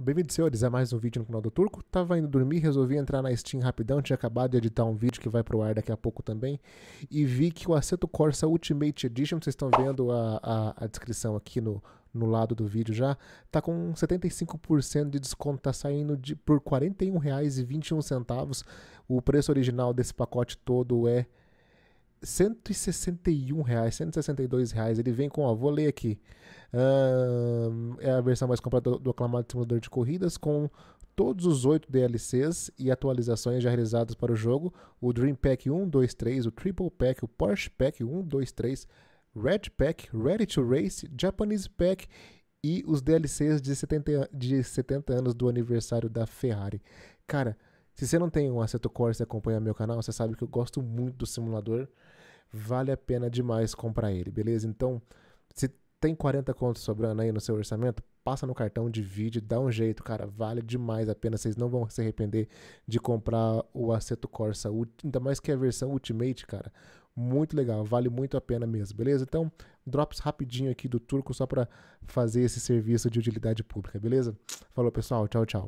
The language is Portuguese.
Bem-vindos, senhores, a mais um vídeo no canal do Turco. Tava indo dormir, resolvi entrar na Steam rapidão, tinha acabado de editar um vídeo que vai pro ar daqui a pouco também, e vi que o Aceto Corsa Ultimate Edition, vocês estão vendo a, a, a descrição aqui no, no lado do vídeo já, tá com 75% de desconto, tá saindo de, por R$ 41,21. O preço original desse pacote todo é R$ 161, R$ 162. Ele vem com, ó, vou ler aqui, Uh, é a versão mais completa do, do aclamado simulador de corridas, com todos os oito DLCs e atualizações já realizadas para o jogo: o Dream Pack 1, 2, 3, o Triple Pack, o Porsche Pack 1, 2, 3, Red Pack, Ready to Race, Japanese Pack e os DLCs de 70, de 70 anos do aniversário da Ferrari. Cara, se você não tem um Assetto Corsa e acompanha meu canal, você sabe que eu gosto muito do simulador. Vale a pena demais comprar ele, beleza? Então, se tem 40 contos sobrando aí no seu orçamento? Passa no cartão, divide, dá um jeito, cara. Vale demais a pena. Vocês não vão se arrepender de comprar o Aceto Corsa, ainda mais que a versão Ultimate, cara. Muito legal, vale muito a pena mesmo, beleza? Então, drops rapidinho aqui do Turco só para fazer esse serviço de utilidade pública, beleza? Falou, pessoal. Tchau, tchau.